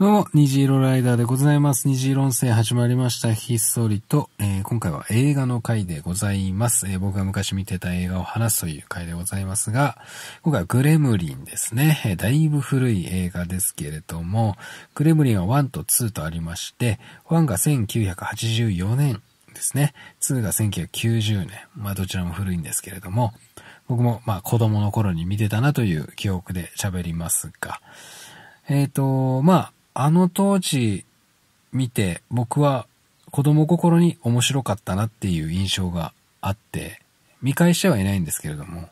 どうも、虹色ライダーでございます。虹色音声始まりました。ひっそりと、えー、今回は映画の回でございます、えー、僕が昔見てた映画を話すという回でございますが、今回はグレムリンですね。えー、だいぶ古い映画ですけれども、グレムリンは1と2とありまして、1が1984年ですね。2が1990年。まあ、どちらも古いんですけれども、僕もまあ子供の頃に見てたなという記憶で喋りますが、えっ、と、まあ、あの当時見て僕は子供心に面白かったなっていう印象があって、見返してはいないんですけれども、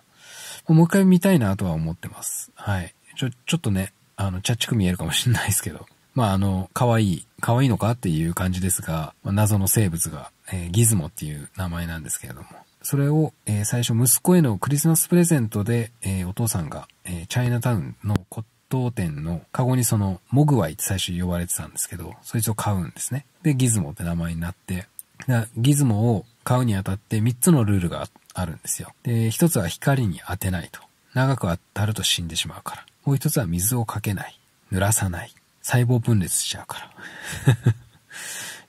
もう一回見たいなとは思ってます。はい。ちょ、ちょっとね、あの、チャッチく見えるかもしれないですけど、まあ、あの、可愛い、可愛いのかっていう感じですが、まあ、謎の生物が、えー、ギズモっていう名前なんですけれども、それを、えー、最初息子へのクリスマスプレゼントで、えー、お父さんが、えチャイナタウンの当店のカゴにその、モグワイって最初呼ばれてたんですけど、そいつを買うんですね。で、ギズモって名前になって、ギズモを買うにあたって3つのルールがあるんですよ。で、1つは光に当てないと。長く当たると死んでしまうから。もう1つは水をかけない。濡らさない。細胞分裂しちゃうから。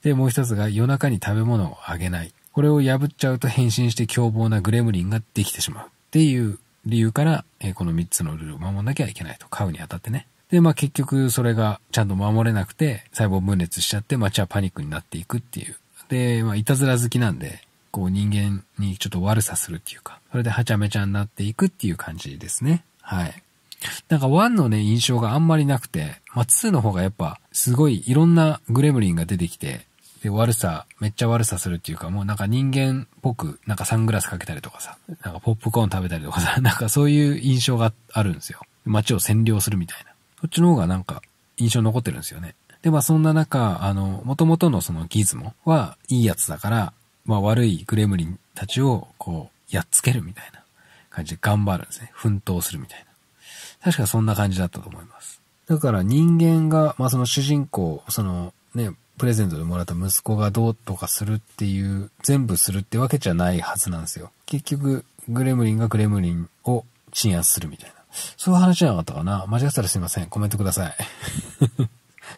で、もう1つが夜中に食べ物をあげない。これを破っちゃうと変身して凶暴なグレムリンができてしまう。っていう理由から、えー、この3つのルールを守んなきゃいけないと、買うにあたってね。で、まあ結局それがちゃんと守れなくて、細胞分裂しちゃって、街はパニックになっていくっていう。で、まあいたずら好きなんで、こう人間にちょっと悪さするっていうか、それではちゃめちゃになっていくっていう感じですね。はい。なんか1のね、印象があんまりなくて、まあ2の方がやっぱ、すごいいろんなグレムリンが出てきて、で、悪さ、めっちゃ悪さするっていうか、もうなんか人間っぽく、なんかサングラスかけたりとかさ、なんかポップコーン食べたりとかさ、なんかそういう印象があるんですよ。街を占領するみたいな。そっちの方がなんか印象残ってるんですよね。で、まあそんな中、あの、元々のそのギズモはいいやつだから、まあ悪いグレムリンたちをこう、やっつけるみたいな感じで頑張るんですね。奮闘するみたいな。確かそんな感じだったと思います。だから人間が、まあその主人公、そのね、プレゼントでもらった息子がどうとかするっていう、全部するってわけじゃないはずなんですよ。結局、グレムリンがグレムリンを鎮圧するみたいな。そういう話じゃなかったかな間違ったらすいません。コメントください。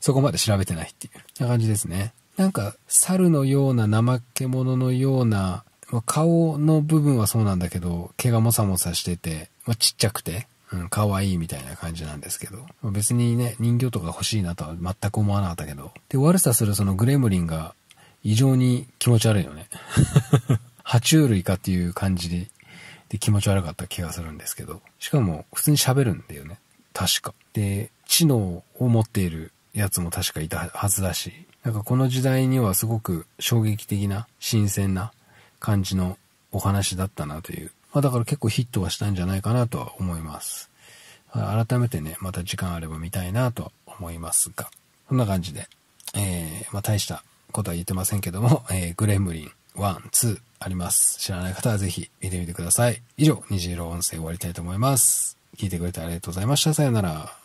そこまで調べてないっていう。な感じですね。なんか、猿のような怠け者のような、ま顔の部分はそうなんだけど、毛がもさもさしてて、まあ、ちっちゃくて、うん、可愛いみたいな感じなんですけど、別にね、人形とか欲しいなとは全く思わなかったけど、で、悪さするそのグレムリンが異常に気持ち悪いよね。爬虫類かっていう感じでで気持ち悪かった気がするんですけど、しかも普通に喋るんだよね。確か。で、知能を持っているやつも確かいたはずだし、なんかこの時代にはすごく衝撃的な、新鮮な感じのお話だったなというまあ、だから結構ヒットはしたんじゃないかなとは思います。改めてね、また時間あれば見たいなと思いますが、こんな感じで、えー、まあ、大したことは言ってませんけども、えー、グレムリン1、2あります。知らない方はぜひ見てみてください。以上、虹色音声終わりたいと思います。聞いてくれてありがとうございました。さよなら。